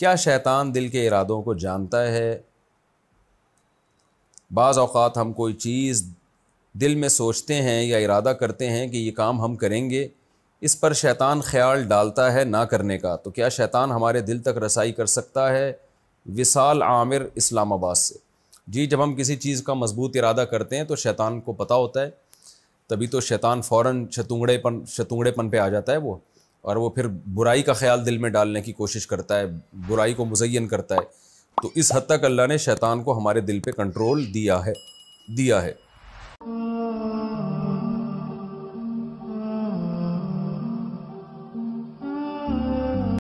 क्या शैतान दिल के इरादों को जानता है बाज़ अवत हम कोई चीज़ दिल में सोचते हैं या इरादा करते हैं कि ये काम हम करेंगे इस पर शैतान ख्याल डालता है ना करने का तो क्या शैतान हमारे दिल तक रसाई कर सकता है विशाल आमिर इस्लामाबाद से जी जब हम किसी चीज़ का मजबूत इरादा करते हैं तो शैतान को पता होता है तभी तो शैतान फ़ौर शतुंगड़ेपन शतुंगड़ेपन पे आ जाता है वो और वो फिर बुराई का ख्याल दिल में डालने की कोशिश करता है बुराई को मुजयन करता है तो इस हद तक अल्लाह ने शैतान को हमारे दिल पे कंट्रोल दिया है दिया है